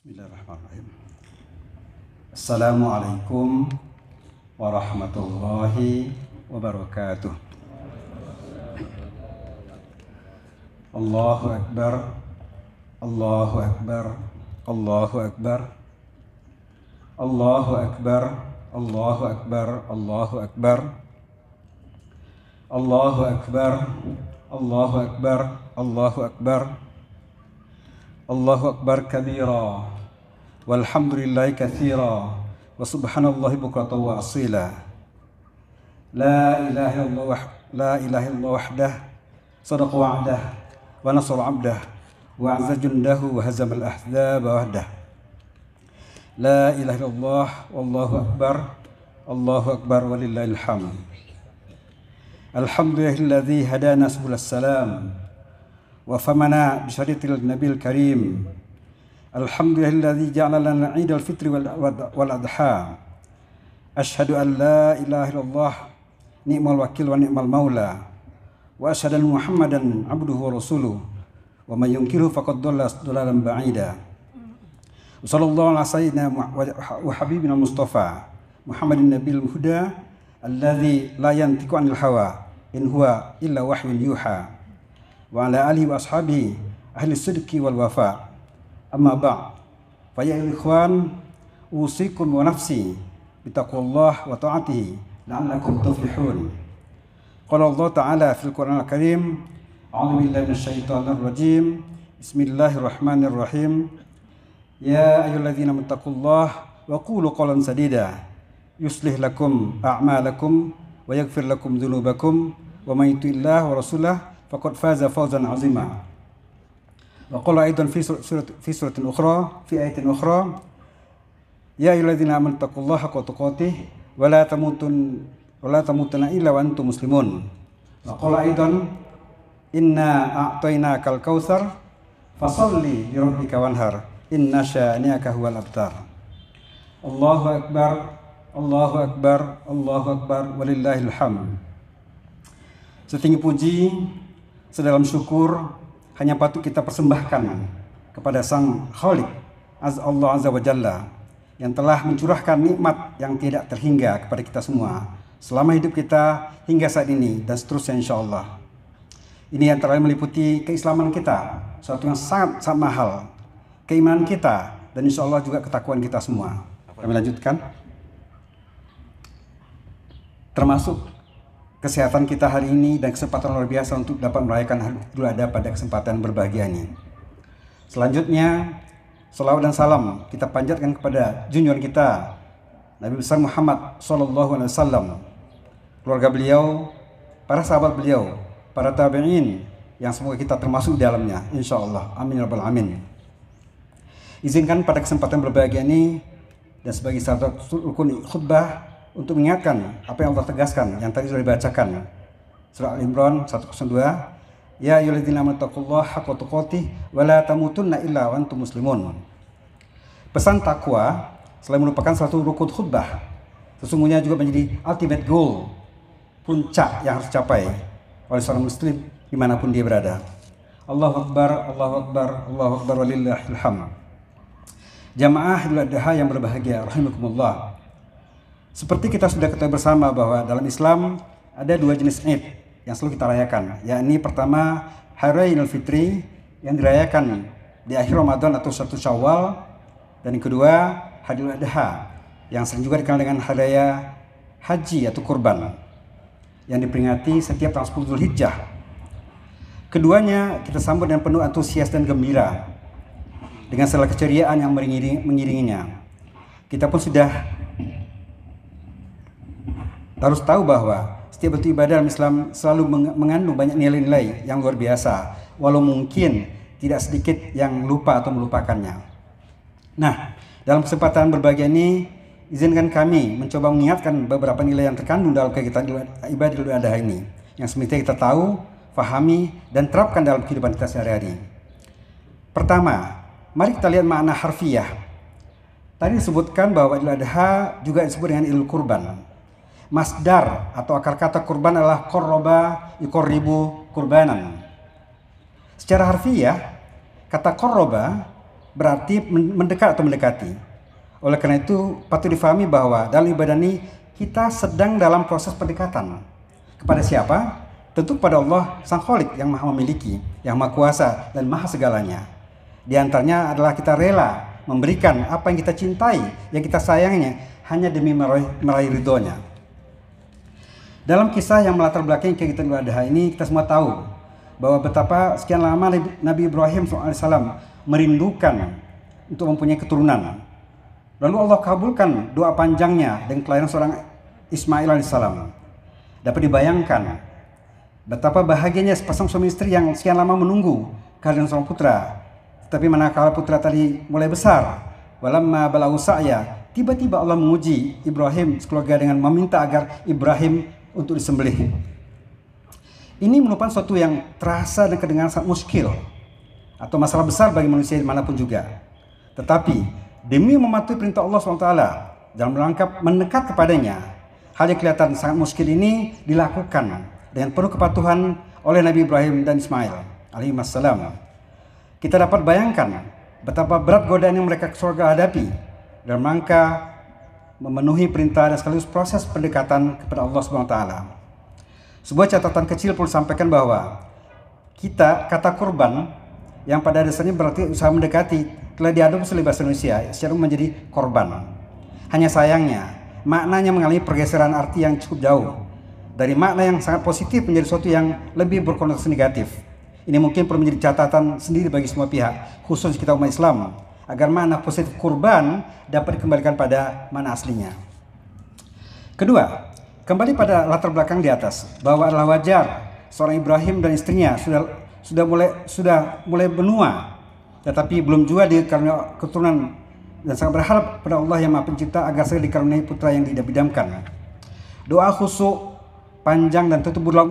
بسم الله الرحمن الرحيم السلام عليكم ورحمة الله وبركاته الله أكبر الله أكبر الله أكبر الله أكبر الله أكبر الله أكبر الله أكبر الله أكبر الله أكبر, الله أكبر كبيرا والحمد لله كثيرا وسبحان الله بكرة وأصيلا لا إله إلا الله وحده لا إله إلا الله وحده صدق وعده ونصر عبده وأعز جنده وهزم الأحزاب وحده لا إله إلا الله والله أكبر الله أكبر ولله الحمد الحمد لله الذي هدانا سبل السلام وفمنا بشريط النبي الكريم الحمد لله الذي جعل لنا عيد الفطر والأضحى أشهد أن لا إله إلا الله نعم الوكيل ونعم المولى وأشهد أن محمدا عبده ورسوله ومن ينكره فقد ضل ضلالا بعيدا وصلى الله على سيدنا وحبيبنا المصطفى محمد النبي الهدى الذي لا ينطق عن الهوى إن هو إلا وحي يوحى وعلى آله وأصحابه أهل الصدق والوفاء أما بعد فيا الإخوان أوصيكم ونفسي بتقوى الله وطاعته لعلكم تفلحون قال الله تعالى في القرآن الكريم أعوذ بالله من الشيطان الرجيم بسم الله الرحمن الرحيم يا أيها الذين اتقوا الله وقولوا قولا سديدا يصلح لكم أعمالكم ويغفر لكم ذنوبكم ومن يطع الله ورسوله فقد فاز فوزا عظيما وقال أيضا في سورة, في سورة أخرى في آية أخرى يا أيها الذين آمنوا اتقوا الله حق تقاته ولا تموتن ولا تموتن إلا وأنتم مسلمون وقال أيضا إنا أعطيناك الكوثر فصل لربك وانهر إن شانئك هو الأبتر الله أكبر الله أكبر الله أكبر ولله الحمد Setinggi puji sedalam syukur hanya patut kita persembahkan kepada Sang Khalik Az Allah Azza wa Jalla yang telah mencurahkan nikmat yang tidak terhingga kepada kita semua selama hidup kita hingga saat ini dan seterusnya insya Allah. Ini yang terakhir meliputi keislaman kita, suatu yang sangat sangat mahal, keimanan kita, dan insya Allah juga ketakuan kita semua. Kami lanjutkan. Termasuk kesehatan kita hari ini dan kesempatan luar biasa untuk dapat merayakan hari Idul Adha pada kesempatan berbahagia ini. Selanjutnya, selawat dan salam kita panjatkan kepada junjungan kita Nabi besar Muhammad Sallallahu Alaihi Wasallam, keluarga beliau, para sahabat beliau, para tabiin yang semoga kita termasuk di dalamnya, insya Allah. Amin ya rabbal amin. Izinkan pada kesempatan berbahagia ini dan sebagai satu rukun khutbah untuk mengingatkan apa yang Allah tegaskan yang tadi sudah dibacakan. Surah Al-Imran 102 Ya ayyuhalladzina amanu taqullaha haqqa tuqatih wa la tamutunna illa wa antum muslimun. Pesan takwa selain merupakan satu rukun khutbah, sesungguhnya juga menjadi ultimate goal, puncak yang harus dicapai oleh seorang muslim dimanapun dia berada. Allahu Akbar, Allahu Akbar, Allahu Akbar walillahil Jamaah Idul Adha yang berbahagia, rahimakumullah. Seperti kita sudah ketahui bersama bahwa dalam Islam ada dua jenis Id yang selalu kita rayakan, yakni pertama Hari Idul Fitri yang dirayakan di akhir Ramadan atau satu Syawal dan yang kedua Hari Adha yang sering juga dikenal dengan hari raya haji atau kurban yang diperingati setiap tanggal 10 Zulhijjah. Keduanya kita sambut dengan penuh antusias dan gembira dengan segala keceriaan yang mengiringinya. Kita pun sudah harus tahu bahwa setiap bentuk ibadah dalam Islam selalu mengandung banyak nilai-nilai yang luar biasa, walau mungkin tidak sedikit yang lupa atau melupakannya. Nah, dalam kesempatan berbagi ini, izinkan kami mencoba mengingatkan beberapa nilai yang terkandung dalam kegiatan ibadah Idul ada ini, yang semestinya kita tahu, fahami, dan terapkan dalam kehidupan kita sehari-hari. Pertama, mari kita lihat makna harfiah. Tadi disebutkan bahwa Idul Adha juga disebut dengan Idul Kurban. Masdar atau akar kata kurban adalah korroba ribu kurbanan. Secara harfiah, kata korroba berarti mendekat atau mendekati. Oleh karena itu, patut difahami bahwa dalam ibadah ini kita sedang dalam proses pendekatan. Kepada siapa? Tentu pada Allah Sang Kholik yang maha memiliki, yang maha kuasa dan maha segalanya. Di antaranya adalah kita rela memberikan apa yang kita cintai, yang kita sayangnya hanya demi meraih, meraih ridhonya. Dalam kisah yang melatar belakang kegiatan ibadah ini, kita semua tahu bahwa betapa sekian lama Nabi Ibrahim SAW merindukan untuk mempunyai keturunan. Lalu Allah kabulkan doa panjangnya dan kelahiran seorang Ismail alaihissalam. Dapat dibayangkan betapa bahagianya sepasang suami istri yang sekian lama menunggu kehadiran seorang putra. Tetapi manakala putra tadi mulai besar, walamma balagu sa'ya, tiba-tiba Allah menguji Ibrahim sekeluarga dengan meminta agar Ibrahim untuk disembelih. Ini merupakan suatu yang terasa dan kedengaran sangat muskil atau masalah besar bagi manusia dimanapun juga. Tetapi demi mematuhi perintah Allah SWT dalam rangka mendekat kepadanya, hal yang kelihatan sangat muskil ini dilakukan dengan penuh kepatuhan oleh Nabi Ibrahim dan Ismail alaihissalam. Kita dapat bayangkan betapa berat godaan yang mereka surga hadapi dalam rangka memenuhi perintah dan sekaligus proses pendekatan kepada Allah Subhanahu wa taala. Sebuah catatan kecil perlu sampaikan bahwa kita kata kurban yang pada dasarnya berarti usaha mendekati telah diadopsi oleh bahasa Indonesia secara menjadi korban. Hanya sayangnya maknanya mengalami pergeseran arti yang cukup jauh dari makna yang sangat positif menjadi sesuatu yang lebih berkonotasi negatif. Ini mungkin perlu menjadi catatan sendiri bagi semua pihak, khusus kita umat Islam agar mana positif kurban dapat dikembalikan pada mana aslinya. Kedua, kembali pada latar belakang di atas bahwa adalah wajar seorang Ibrahim dan istrinya sudah sudah mulai sudah mulai benua tetapi belum juga karena keturunan dan sangat berharap pada Allah yang Maha Pencipta agar saya dikaruniai putra yang tidak bidamkan. Doa khusyuk panjang dan tutup berulang